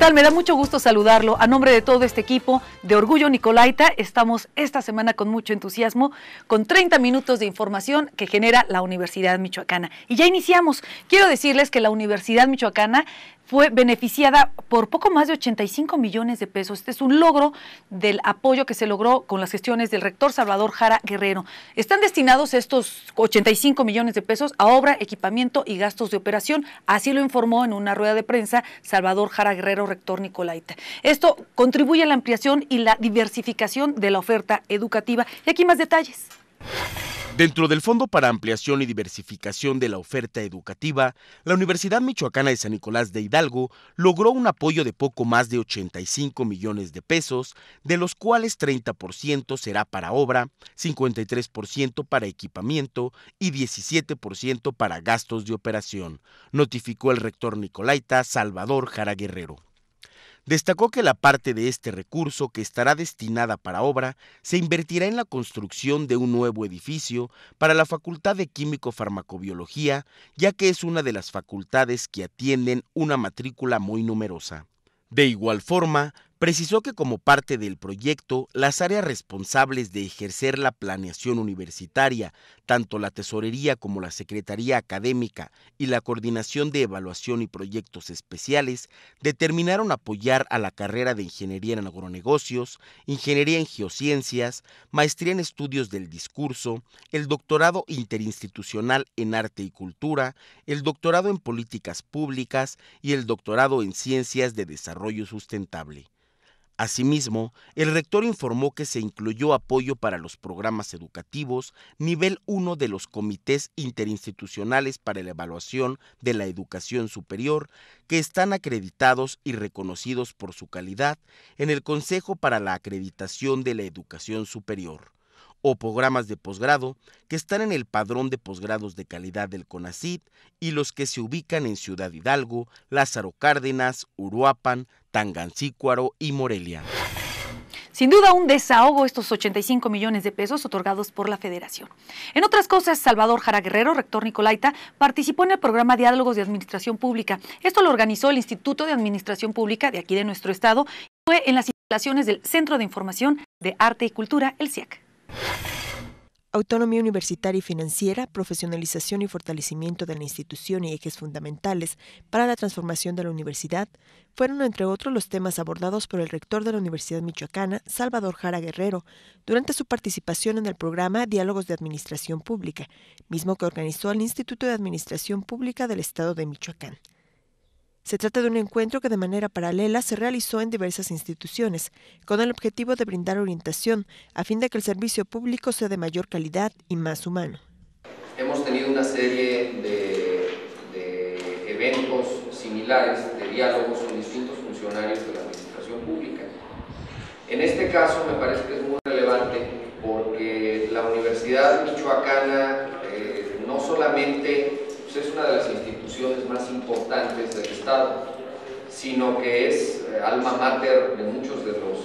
tal? Me da mucho gusto saludarlo. A nombre de todo este equipo de Orgullo Nicolaita, estamos esta semana con mucho entusiasmo, con 30 minutos de información que genera la Universidad Michoacana. Y ya iniciamos. Quiero decirles que la Universidad Michoacana fue beneficiada por poco más de 85 millones de pesos. Este es un logro del apoyo que se logró con las gestiones del rector Salvador Jara Guerrero. Están destinados estos 85 millones de pesos a obra, equipamiento y gastos de operación. Así lo informó en una rueda de prensa Salvador Jara Guerrero, rector Nicolaita. Esto contribuye a la ampliación y la diversificación de la oferta educativa. Y aquí más detalles. Dentro del Fondo para Ampliación y Diversificación de la Oferta Educativa, la Universidad Michoacana de San Nicolás de Hidalgo logró un apoyo de poco más de 85 millones de pesos, de los cuales 30% será para obra, 53% para equipamiento y 17% para gastos de operación, notificó el rector Nicolaita Salvador Jara Guerrero. Destacó que la parte de este recurso que estará destinada para obra se invertirá en la construcción de un nuevo edificio para la Facultad de Químico Farmacobiología, ya que es una de las facultades que atienden una matrícula muy numerosa. De igual forma, precisó que como parte del proyecto, las áreas responsables de ejercer la planeación universitaria, tanto la tesorería como la secretaría académica y la coordinación de evaluación y proyectos especiales determinaron apoyar a la carrera de ingeniería en agronegocios, ingeniería en geociencias, maestría en estudios del discurso, el doctorado interinstitucional en arte y cultura, el doctorado en políticas públicas y el doctorado en ciencias de desarrollo sustentable. Asimismo, el rector informó que se incluyó apoyo para los programas educativos nivel 1 de los comités interinstitucionales para la evaluación de la educación superior, que están acreditados y reconocidos por su calidad en el Consejo para la Acreditación de la Educación Superior o programas de posgrado que están en el padrón de posgrados de calidad del CONACIT y los que se ubican en Ciudad Hidalgo, Lázaro Cárdenas, Uruapan, Tangancícuaro y Morelia. Sin duda un desahogo estos 85 millones de pesos otorgados por la Federación. En otras cosas, Salvador Jara Guerrero, rector Nicolaita, participó en el programa Diálogos de Administración Pública. Esto lo organizó el Instituto de Administración Pública de aquí de nuestro estado y fue en las instalaciones del Centro de Información de Arte y Cultura, el CIAC. Autonomía universitaria y financiera, profesionalización y fortalecimiento de la institución y ejes fundamentales para la transformación de la universidad fueron, entre otros, los temas abordados por el rector de la Universidad Michoacana, Salvador Jara Guerrero, durante su participación en el programa Diálogos de Administración Pública, mismo que organizó el Instituto de Administración Pública del Estado de Michoacán. Se trata de un encuentro que de manera paralela se realizó en diversas instituciones, con el objetivo de brindar orientación a fin de que el servicio público sea de mayor calidad y más humano. Hemos tenido una serie de, eventos similares, de diálogos con distintos funcionarios de la administración pública. En este caso me parece que es muy relevante porque la Universidad Michoacana eh, no solamente pues, es una de las instituciones más importantes del Estado, sino que es eh, alma mater de muchos de los,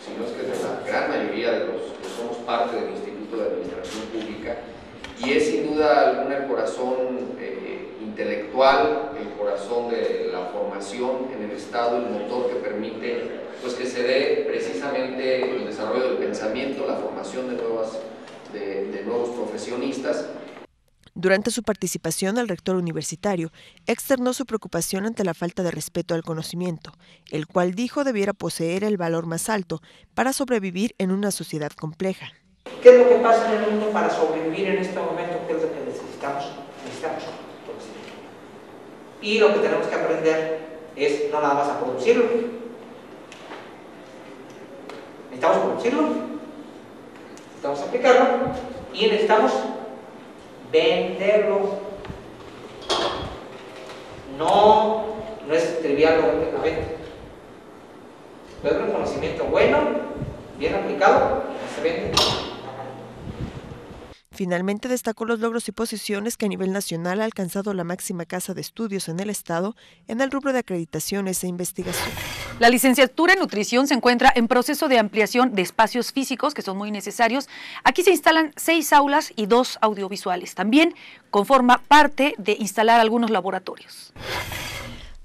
si no es que de la gran mayoría de los que somos parte del Instituto de Administración Pública, y es sin duda alguna el corazón eh, intelectual, el corazón de la formación en el Estado, el motor que permite pues, que se dé precisamente el desarrollo del pensamiento, la formación de, nuevas, de nuevos profesionistas, durante su participación, al rector universitario externó su preocupación ante la falta de respeto al conocimiento, el cual dijo debiera poseer el valor más alto para sobrevivir en una sociedad compleja. ¿Qué es lo que pasa en el mundo para sobrevivir en este momento? ¿Qué es lo que necesitamos? Necesitamos producir. Y lo que tenemos que aprender es no nada más a producirlo. Necesitamos producirlo, necesitamos aplicarlo y necesitamos venderlo. No, no es trivial la venta. Pero es un conocimiento bueno, bien aplicado, se vende. Finalmente destacó los logros y posiciones que a nivel nacional ha alcanzado la máxima casa de estudios en el Estado en el rubro de acreditaciones e investigación. La licenciatura en nutrición se encuentra en proceso de ampliación de espacios físicos que son muy necesarios. Aquí se instalan seis aulas y dos audiovisuales. También conforma parte de instalar algunos laboratorios.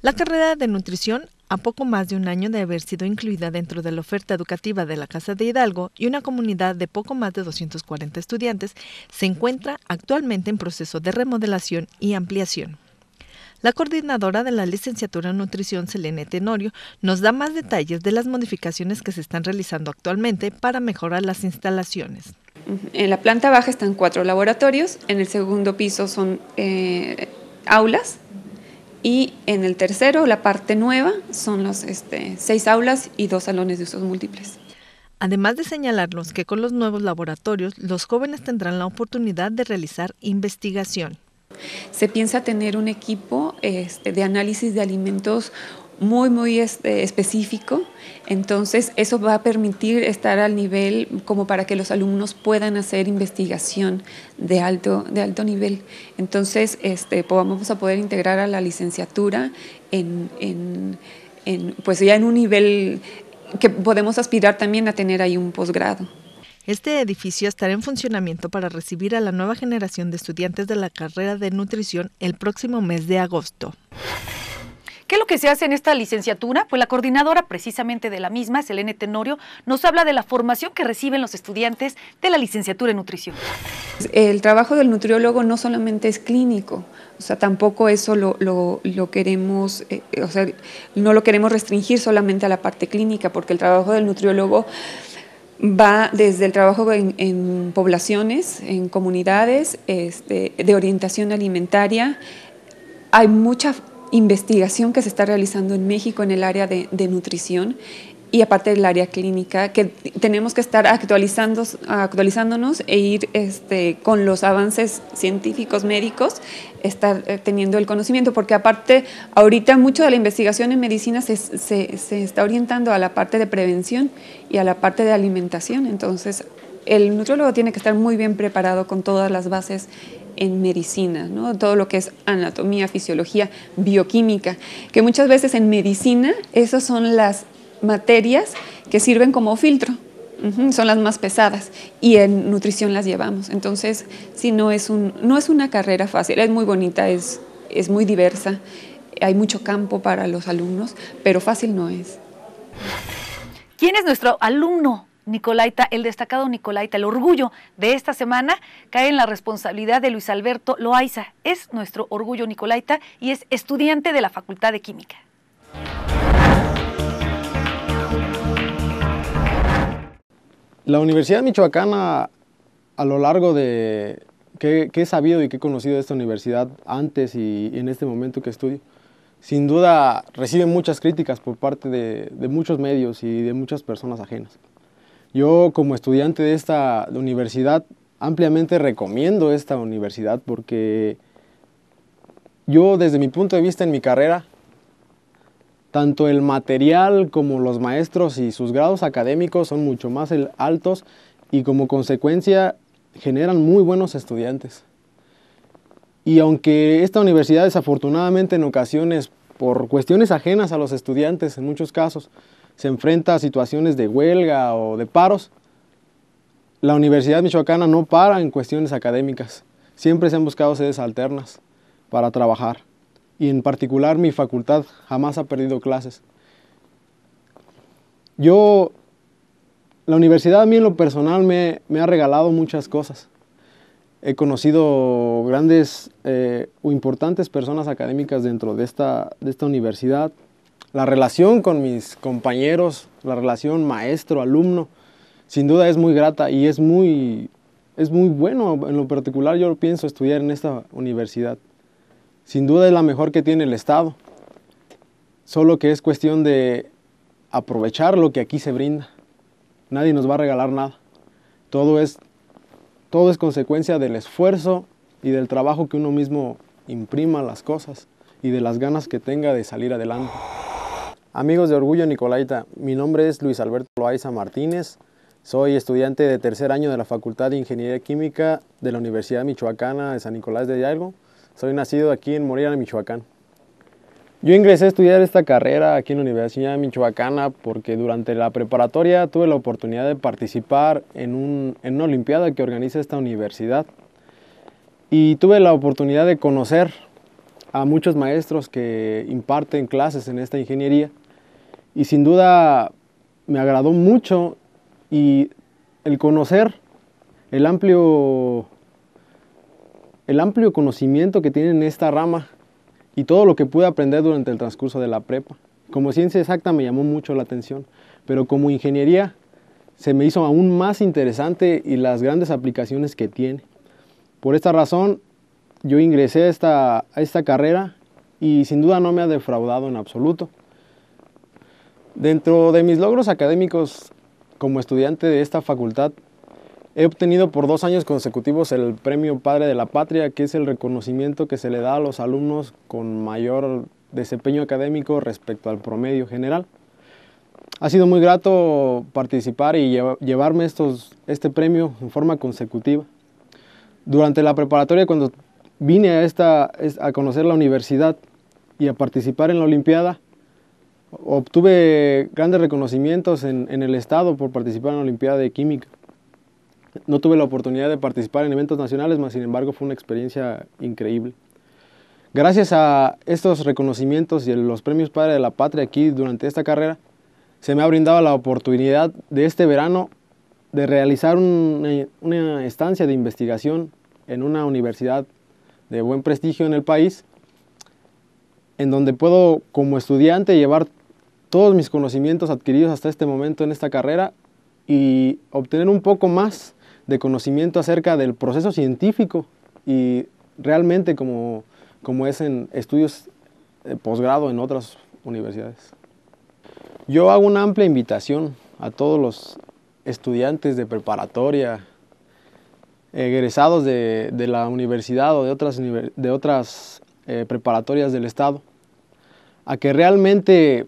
La carrera de nutrición a poco más de un año de haber sido incluida dentro de la oferta educativa de la Casa de Hidalgo y una comunidad de poco más de 240 estudiantes, se encuentra actualmente en proceso de remodelación y ampliación. La coordinadora de la licenciatura en nutrición, Selene Tenorio, nos da más detalles de las modificaciones que se están realizando actualmente para mejorar las instalaciones. En la planta baja están cuatro laboratorios, en el segundo piso son eh, aulas y en el tercero, la parte nueva, son las este, seis aulas y dos salones de usos múltiples. Además de señalarlos, que con los nuevos laboratorios, los jóvenes tendrán la oportunidad de realizar investigación. Se piensa tener un equipo este, de análisis de alimentos muy, muy este, específico. Entonces, eso va a permitir estar al nivel como para que los alumnos puedan hacer investigación de alto, de alto nivel. Entonces, este, vamos a poder integrar a la licenciatura en, pues ya en un nivel que podemos aspirar también a tener ahí un posgrado. Este edificio estará en funcionamiento para recibir a la nueva generación de estudiantes de la carrera de nutrición el próximo mes de agosto. ¿Qué es lo que se hace en esta licenciatura? Pues la coordinadora precisamente de la misma, Selene Tenorio, nos habla de la formación que reciben los estudiantes de la licenciatura en nutrición. El trabajo del nutriólogo no solamente es clínico, o sea, tampoco eso lo, queremos, eh, eh, o sea, no lo queremos restringir solamente a la parte clínica, porque el trabajo del nutriólogo va desde el trabajo en, poblaciones, en comunidades, este, de orientación alimentaria. Hay mucha investigación que se está realizando en México en el área de, nutrición y aparte del área clínica, que tenemos que estar actualizándonos e ir este, con los avances científicos, médicos, estar eh, teniendo el conocimiento, porque aparte ahorita mucho de la investigación en medicina se, se está orientando a la parte de prevención y a la parte de alimentación, entonces el nutriólogo tiene que estar muy bien preparado con todas las bases en medicina, todo lo que es anatomía, fisiología, bioquímica, que muchas veces en medicina esas son las materias que sirven como filtro. son las más pesadas y en nutrición las llevamos. Entonces, si no es, un, no es una carrera fácil, es muy bonita, es, es muy diversa, hay mucho campo para los alumnos, pero fácil no es. ¿Quién es nuestro alumno Nicolaita, el destacado Nicolaita, el orgullo de esta semana cae en la responsabilidad de Luis Alberto Loaiza. Es nuestro orgullo Nicolaita y es estudiante de la Facultad de Química. La Universidad Michoacana, a lo largo de que, he sabido y que he conocido de esta universidad antes y, en este momento que estudio, sin duda recibe muchas críticas por parte de muchos medios y de muchas personas ajenas. Yo como estudiante de esta universidad ampliamente recomiendo esta universidad porque yo desde mi punto de vista en mi carrera, tanto el material como los maestros y sus grados académicos son mucho más altos y como consecuencia generan muy buenos estudiantes. Y aunque esta universidad desafortunadamente en ocasiones por cuestiones ajenas a los estudiantes en muchos casos se enfrenta a situaciones de huelga o de paros, la Universidad Michoacana no para en cuestiones académicas. Siempre se han buscado sedes alternas para trabajar. Y en particular mi facultad jamás ha perdido clases. Yo, la universidad a mí en lo personal me, ha regalado muchas cosas. He conocido grandes eh, o importantes personas académicas dentro de esta universidad, la relación con mis compañeros, la relación maestro-alumno, sin duda es muy grata y es muy, es muy bueno. En lo particular yo pienso estudiar en esta universidad. Sin duda es la mejor que tiene el Estado, solo que es cuestión de aprovechar lo que aquí se brinda. Nadie nos va a regalar nada. Todo es, todo es consecuencia del esfuerzo y del trabajo que uno mismo imprima las cosas y de las ganas que tenga de salir adelante. Amigos de Orgullo Nicolaita, mi nombre es Luis Alberto Loaiza Martínez, soy estudiante de tercer año de la Facultad de Ingeniería Química de la Universidad Michoacana de San Nicolás de Hidalgo. Soy nacido aquí en Morelia, Michoacán. Yo ingresé a estudiar esta carrera aquí en la Universidad Michoacana porque durante la preparatoria tuve la oportunidad de participar en, un, en una olimpiada que organiza esta universidad y tuve la oportunidad de conocer a muchos maestros que imparten clases en esta ingeniería y sin duda me agradó mucho y el conocer el amplio, el amplio conocimiento que en esta rama y todo lo que pude aprender durante el transcurso de la prepa. Como ciencia exacta me llamó mucho la atención, pero como ingeniería se me hizo aún más interesante y las grandes aplicaciones que tiene. Por esta razón yo ingresé esta, a esta carrera y sin duda no me ha defraudado en absoluto. Dentro de mis logros académicos como estudiante de esta facultad, he obtenido por dos años consecutivos el Premio Padre de la Patria, que es el reconocimiento que se le da a los alumnos con mayor desempeño académico respecto al promedio general. Ha sido muy grato participar y llevarme estos, este premio en forma consecutiva. Durante la preparatoria, cuando vine a, esta, a conocer la universidad y a participar en la Olimpiada, Obtuve grandes reconocimientos en, el Estado por participar en la Olimpiada de Química. No tuve la oportunidad de participar en eventos nacionales, mas sin embargo fue una experiencia increíble. Gracias a estos reconocimientos y los premios Padre de la Patria aquí durante esta carrera, se me ha brindado la oportunidad de este verano de realizar eh, una estancia de investigación en una universidad de buen prestigio en el país, en donde puedo como estudiante llevar todos mis conocimientos adquiridos hasta este momento en esta carrera y obtener un poco más de conocimiento acerca del proceso científico y realmente como, como es en estudios de eh, posgrado en otras universidades. Yo hago una amplia invitación a todos los estudiantes de preparatoria, egresados de, la universidad o de otras, de otras eh, preparatorias del Estado, a que realmente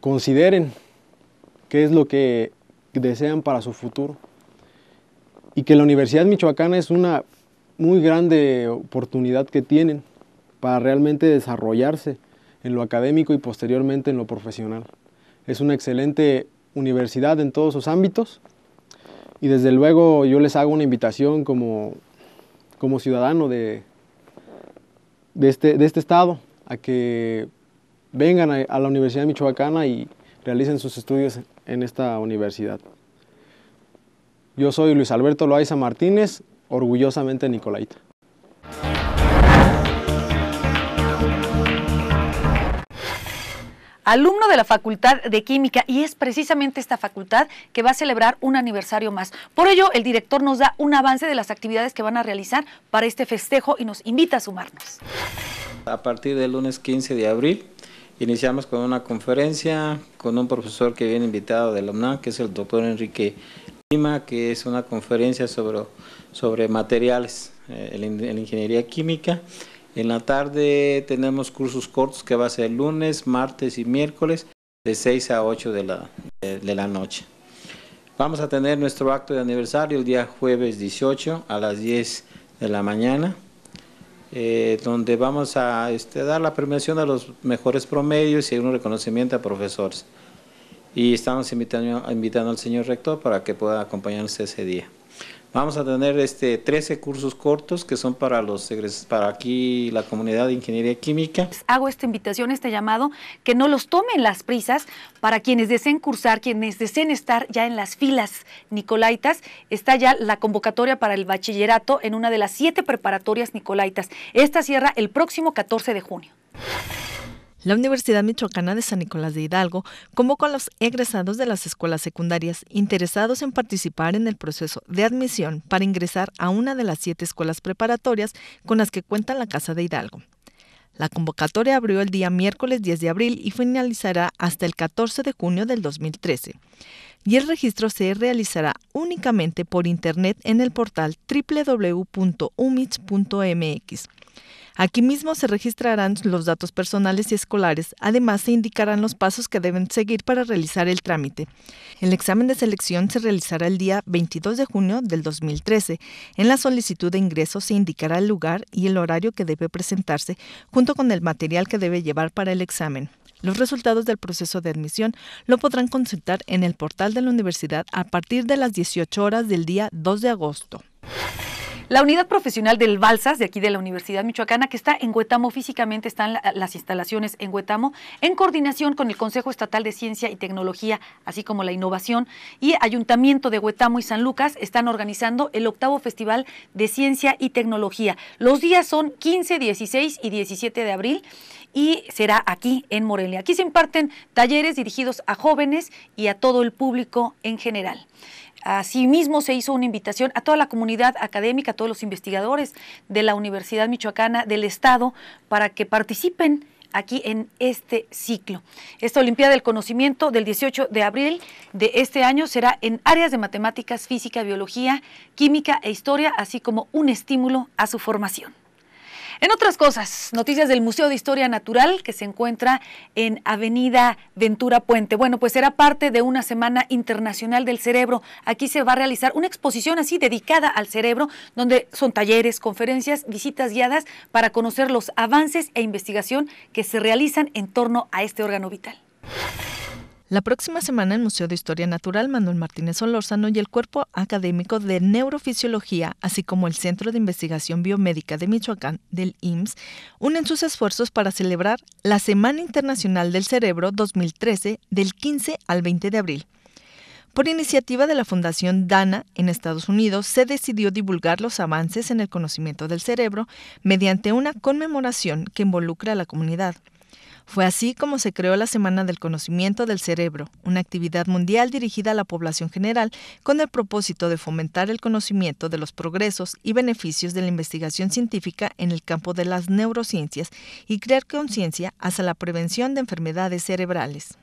consideren qué es lo que desean para su futuro y que la Universidad Michoacana es una muy grande oportunidad que tienen para realmente desarrollarse en lo académico y posteriormente en lo profesional. Es una excelente universidad en todos sus ámbitos y desde luego yo les hago una invitación como, como ciudadano de, de, este, de este estado a que vengan a, la Universidad Michoacana y realicen sus estudios en esta universidad. Yo soy Luis Alberto Loaiza Martínez, orgullosamente Nicolaita. alumno de la Facultad de Química y es precisamente esta facultad que va a celebrar un aniversario más. Por ello, el director nos da un avance de las actividades que van a realizar para este festejo y nos invita a sumarnos. A partir del lunes 15 de abril Iniciamos con una conferencia con un profesor que viene invitado de la UNAM, que es el doctor Enrique Lima, que es una conferencia sobre, sobre materiales en eh, la ingeniería química. En la tarde tenemos cursos cortos que va a ser lunes, martes y miércoles de 6 a 8 de la, de la noche. Vamos a tener nuestro acto de aniversario el día jueves 18 a las 10 de la mañana. Eh, donde vamos a este, dar la premiación a los mejores promedios y un reconocimiento a profesores. Y estamos invitando, invitando al señor rector para que pueda acompañarnos ese día. Vamos a tener este, 13 cursos cortos que son para, los, para aquí la comunidad de ingeniería química. Hago esta invitación, este llamado, que no los tomen las prisas para quienes deseen cursar, quienes deseen estar ya en las filas nicolaitas. Está ya la convocatoria para el bachillerato en una de las siete preparatorias nicolaitas. Esta cierra el próximo 14 de junio. La Universidad Michoacana de San Nicolás de Hidalgo convocó a los egresados de las escuelas secundarias interesados en participar en el proceso de admisión para ingresar a una de las siete escuelas preparatorias con las que cuenta la Casa de Hidalgo. La convocatoria abrió el día miércoles 10 de abril y finalizará hasta el 14 de junio del 2013. Y el registro se realizará únicamente por internet en el portal www.umich.mx. Aquí mismo se registrarán los datos personales y escolares, además se indicarán los pasos que deben seguir para realizar el trámite. El examen de selección se realizará el día 22 de junio del 2013. En la solicitud de ingreso se indicará el lugar y el horario que debe presentarse, junto con el material que debe llevar para el examen. Los resultados del proceso de admisión lo podrán consultar en el portal de la universidad a partir de las 18 horas del día 2 de agosto. La unidad profesional del Balsas, de aquí de la Universidad Michoacana, que está en Huetamo físicamente, están las instalaciones en Huetamo, en coordinación con el Consejo Estatal de Ciencia y Tecnología, así como la Innovación, y Ayuntamiento de Huetamo y San Lucas están organizando el octavo Festival de Ciencia y Tecnología. Los días son 15, 16 y 17 de abril y será aquí en Morelia. Aquí se imparten talleres dirigidos a jóvenes y a todo el público en general. Asimismo, se hizo una invitación a toda la comunidad académica, a todos los investigadores de la Universidad Michoacana del Estado, para que participen aquí en este ciclo. Esta Olimpiada del Conocimiento del 18 de abril de este año será en áreas de matemáticas, física, biología, química e historia, así como un estímulo a su formación. En otras cosas, noticias del Museo de Historia Natural que se encuentra en Avenida Ventura Puente. Bueno, pues será parte de una Semana Internacional del Cerebro. Aquí se va a realizar una exposición así dedicada al cerebro, donde son talleres, conferencias, visitas guiadas para conocer los avances e investigación que se realizan en torno a este órgano vital. La próxima semana el Museo de Historia Natural Manuel Martínez Olórzano y el Cuerpo Académico de Neurofisiología, así como el Centro de Investigación Biomédica de Michoacán del IMSS, unen sus esfuerzos para celebrar la Semana Internacional del Cerebro 2013 del 15 al 20 de abril. Por iniciativa de la Fundación Dana en Estados Unidos, se decidió divulgar los avances en el conocimiento del cerebro mediante una conmemoración que involucra a la comunidad. Fue así como se creó la Semana del Conocimiento del Cerebro, una actividad mundial dirigida a la población general con el propósito de fomentar el conocimiento de los progresos y beneficios de la investigación científica en el campo de las neurociencias y crear conciencia hacia la prevención de enfermedades cerebrales.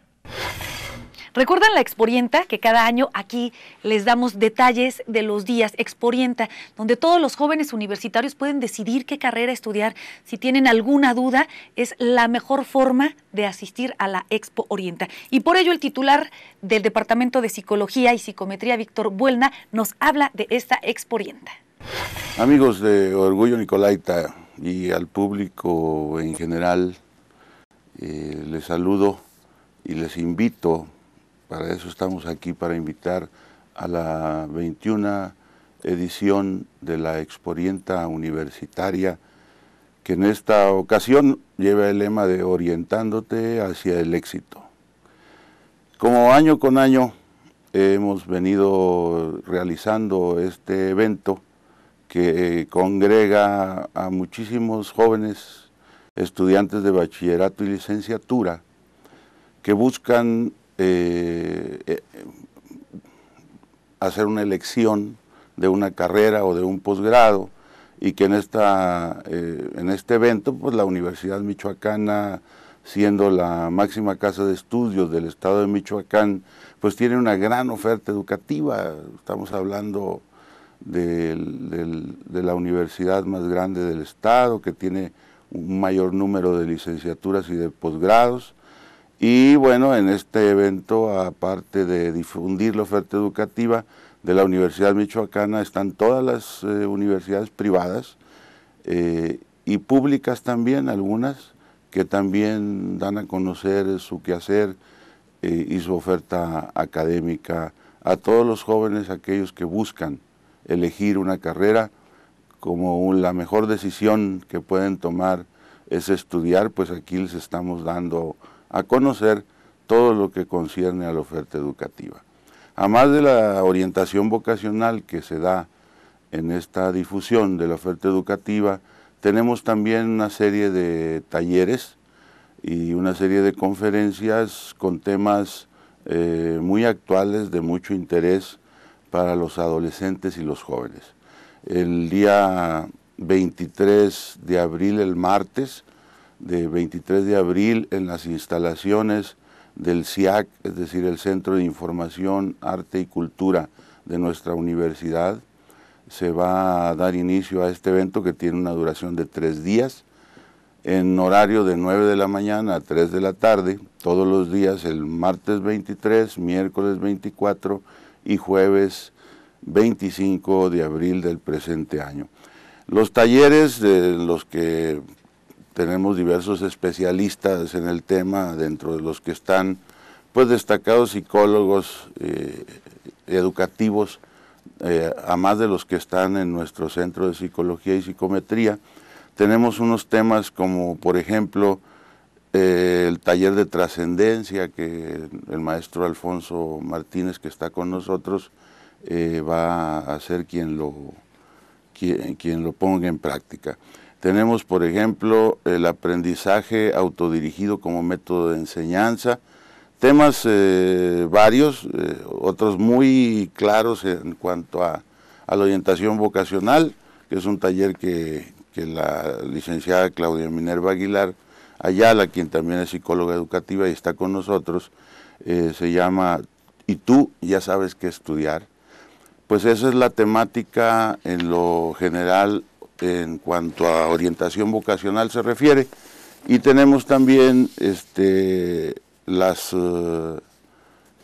¿Recuerdan la Exporienta que cada año aquí les damos detalles de los días Exporienta, donde todos los jóvenes universitarios pueden decidir qué carrera estudiar? Si tienen alguna duda, es la mejor forma de asistir a la Expo Orienta. Y por ello el titular del Departamento de Psicología y Psicometría, Víctor Buelna, nos habla de esta Exporienta. Amigos de Orgullo Nicolaita y al público en general, eh, les saludo y les invito para eso estamos aquí, para invitar a la 21 edición de la Exporienta Universitaria, que en esta ocasión lleva el lema de Orientándote hacia el éxito. Como año con año hemos venido realizando este evento que congrega a muchísimos jóvenes estudiantes de bachillerato y licenciatura que buscan eh, eh, hacer una elección de una carrera o de un posgrado y que en, eh, en este evento pues la Universidad Michoacana, siendo la máxima casa de estudios del estado de Michoacán, pues tiene una gran oferta educativa. Estamos hablando de la universidad más grande del estado, que tiene un mayor número de licenciaturas y de posgrados y bueno, en este evento, aparte de difundir la oferta educativa de la Universidad Michoacana, están todas las eh, universidades privadas eh, y públicas también, algunas, que también dan a conocer su quehacer eh, y su oferta académica a todos los jóvenes, aquellos que buscan elegir una carrera como la mejor decisión que pueden tomar es estudiar, pues aquí les estamos dando a conocer todo lo que concierne a la oferta educativa. Además de la orientación vocacional que se da en esta difusión de la oferta educativa, tenemos también una serie de talleres y una serie de conferencias con temas eh, muy actuales de mucho interés para los adolescentes y los jóvenes. El día 23 de abril, el martes, de 23 de abril en las instalaciones del CIAC, es decir, el Centro de Información, Arte y Cultura de nuestra universidad. Se va a dar inicio a este evento que tiene una duración de tres días, en horario de 9 de la mañana a 3 de la tarde, todos los días, el martes 23, miércoles 24 y jueves 25 de abril del presente año. Los talleres de los que tenemos diversos especialistas en el tema, dentro de los que están pues destacados psicólogos eh, educativos, eh, a más de los que están en nuestro centro de psicología y psicometría. Tenemos unos temas como, por ejemplo, eh, el taller de trascendencia que el maestro Alfonso Martínez, que está con nosotros, va a ser quien lo ponga en práctica. Tenemos, por ejemplo, el aprendizaje autodirigido como método de enseñanza, temas eh, varios, eh, otros muy claros en cuanto a, la orientación vocacional, que es un taller que, la licenciada Claudia Minerva Aguilar Ayala, quien también es psicóloga educativa y está con nosotros, eh, se llama Y tú ya sabes qué estudiar. Pues esa es la temática en lo general este, en cuanto a orientación vocacional se refiere. Y tenemos también este, las eh,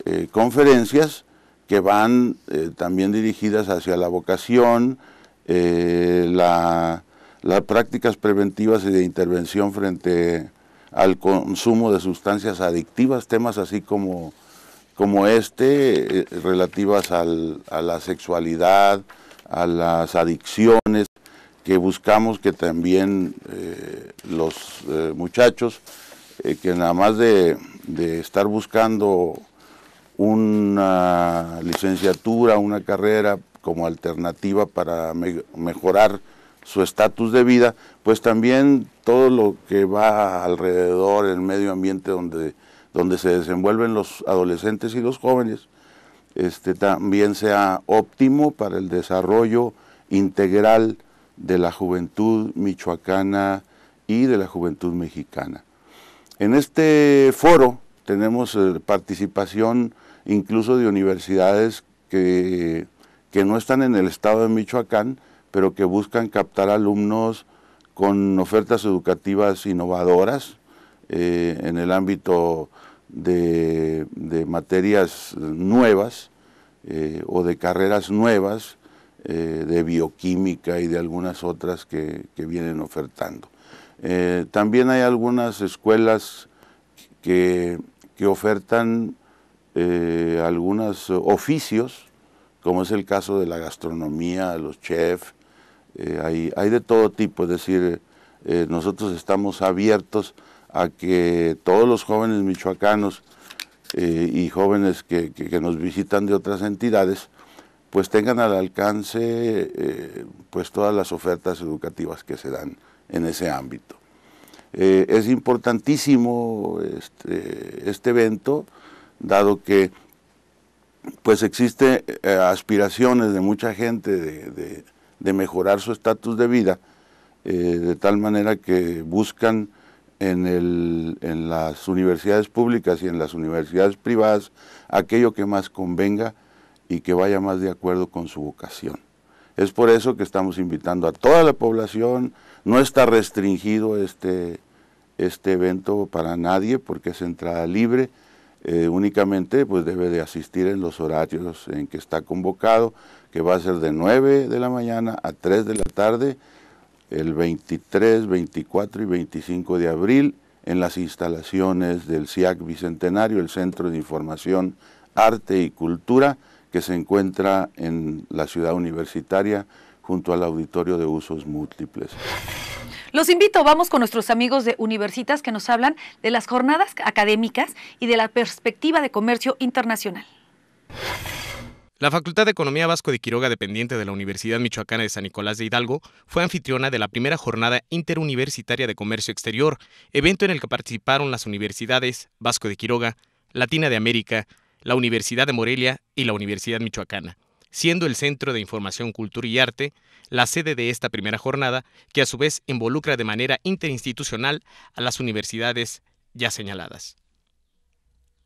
eh, conferencias que van eh, también dirigidas hacia la vocación, la, las prácticas preventivas y de intervención frente al consumo de sustancias adictivas, temas así como, como este, relativas al, a la sexualidad, a las adicciones, que buscamos que también eh, los eh, muchachos, eh, que nada más de, estar buscando una licenciatura, una carrera como alternativa para mejorar su estatus de vida, pues también todo lo que va alrededor, el medio ambiente donde, donde se desenvuelven los adolescentes y los jóvenes, este, también sea óptimo para el desarrollo integral de la juventud michoacana y de la juventud mexicana. En este foro tenemos eh, participación incluso de universidades que, no están en el estado de Michoacán, pero que buscan captar alumnos con ofertas educativas innovadoras eh, en el ámbito de, materias nuevas eh, o de carreras nuevas eh, de bioquímica y de algunas otras que, vienen ofertando. Eh, también hay algunas escuelas que, ofertan eh, algunos oficios, como es el caso de la gastronomía, los chefs, hay, de todo tipo, es decir, nosotros estamos abiertos a que todos los jóvenes michoacanos y jóvenes que, nos visitan de otras entidades pues tengan al alcance eh, pues todas las ofertas educativas que se dan en ese ámbito. Eh, es importantísimo este, este, evento, dado que pues existe eh, aspiraciones de mucha gente de, mejorar su estatus de vida, de tal manera que buscan en las universidades públicas y en las universidades privadas aquello que más convenga y que vaya más de acuerdo con su vocación. Es por eso que estamos invitando a toda la población, no está restringido este, este evento para nadie porque es entrada libre, eh, únicamente pues debe de asistir en los horarios en que está convocado, que va a ser de 9 de la mañana a 3 de la tarde, el 23, 24 y 25 de abril, en las instalaciones del CIAC Bicentenario, el Centro de Información, Arte y Cultura, que se encuentra en la ciudad universitaria junto al auditorio de usos múltiples. Los invito, vamos con nuestros amigos de Universitas que nos hablan de las jornadas académicas y de la perspectiva de comercio internacional. La Facultad de Economía Vasco de Quiroga, dependiente de la Universidad Michoacana de San Nicolás de Hidalgo, fue anfitriona de la primera jornada interuniversitaria de comercio exterior, evento en el que participaron las universidades Vasco de Quiroga, Latina de América, la Universidad de Morelia y la Universidad Michoacana, siendo el Centro de Información, Cultura y Arte la sede de esta primera jornada, que a su vez involucra de manera interinstitucional a las universidades ya señaladas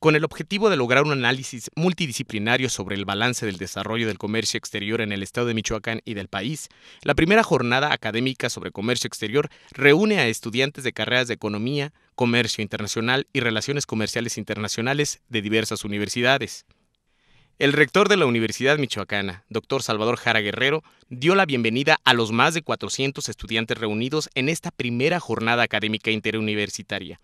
con el objetivo de lograr un análisis multidisciplinario sobre el balance del desarrollo del comercio exterior en el estado de Michoacán y del país. La primera jornada académica sobre comercio exterior reúne a estudiantes de carreras de economía, comercio internacional y relaciones comerciales internacionales de diversas universidades. El rector de la Universidad Michoacana, doctor Salvador Jara Guerrero, dio la bienvenida a los más de 400 estudiantes reunidos en esta primera jornada académica interuniversitaria.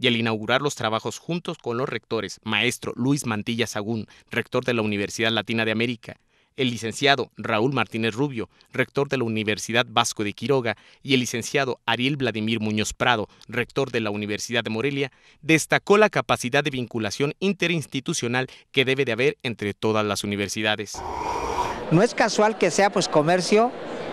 Y al inaugurar los trabajos juntos con los rectores, maestro Luis Mantilla Sagún, rector de la Universidad Latina de América, el licenciado Raúl Martínez Rubio, rector de la Universidad Vasco de Quiroga, y el licenciado Ariel Vladimir Muñoz Prado, rector de la Universidad de Morelia, destacó la capacidad de vinculación interinstitucional que debe de haber entre todas las universidades. No es casual que sea pues comercio,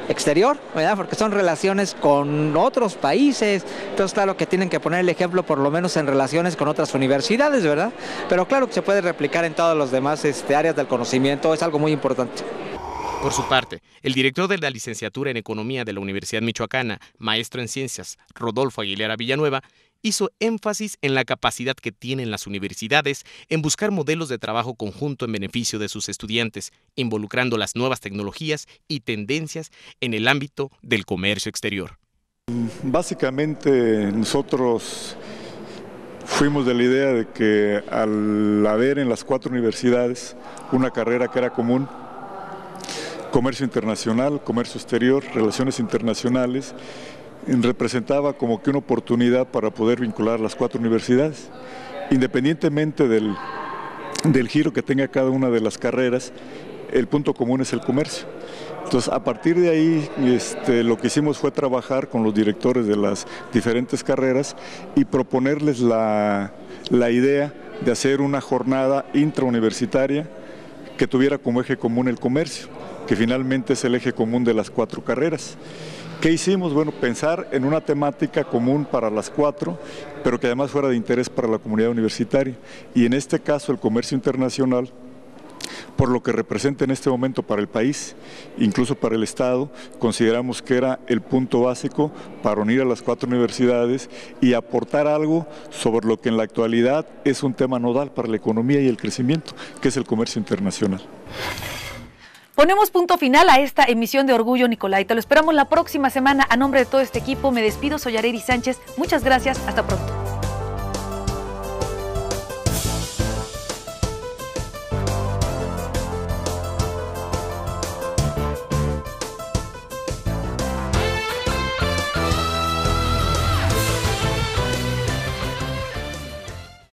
exterior, ¿verdad? Porque son relaciones con otros países. Entonces, claro que tienen que poner el ejemplo por lo menos en relaciones con otras universidades, ¿verdad? Pero claro que se puede replicar en todas las demás este, áreas del conocimiento, es algo muy importante. Por su parte, el director de la licenciatura en Economía de la Universidad Michoacana, maestro en Ciencias, Rodolfo Aguilera Villanueva, hizo énfasis en la capacidad que tienen las universidades en buscar modelos de trabajo conjunto en beneficio de sus estudiantes, involucrando las nuevas tecnologías y tendencias en el ámbito del comercio exterior. Básicamente nosotros fuimos de la idea de que al haber en las cuatro universidades una carrera que era común, comercio internacional, comercio exterior, relaciones internacionales representaba como que una oportunidad para poder vincular las cuatro universidades. Independientemente del, del giro que tenga cada una de las carreras, el punto común es el comercio. Entonces, a partir de ahí, este, lo que hicimos fue trabajar con los directores de las diferentes carreras y proponerles la, la idea de hacer una jornada intrauniversitaria que tuviera como eje común el comercio, que finalmente es el eje común de las cuatro carreras. ¿Qué hicimos? Bueno, pensar en una temática común para las cuatro, pero que además fuera de interés para la comunidad universitaria. Y en este caso el comercio internacional por lo que representa en este momento para el país, incluso para el Estado, consideramos que era el punto básico para unir a las cuatro universidades y aportar algo sobre lo que en la actualidad es un tema nodal para la economía y el crecimiento, que es el comercio internacional. Ponemos punto final a esta emisión de Orgullo Nicolai. Te lo esperamos la próxima semana. A nombre de todo este equipo, me despido. Soy Sánchez. Muchas gracias. Hasta pronto.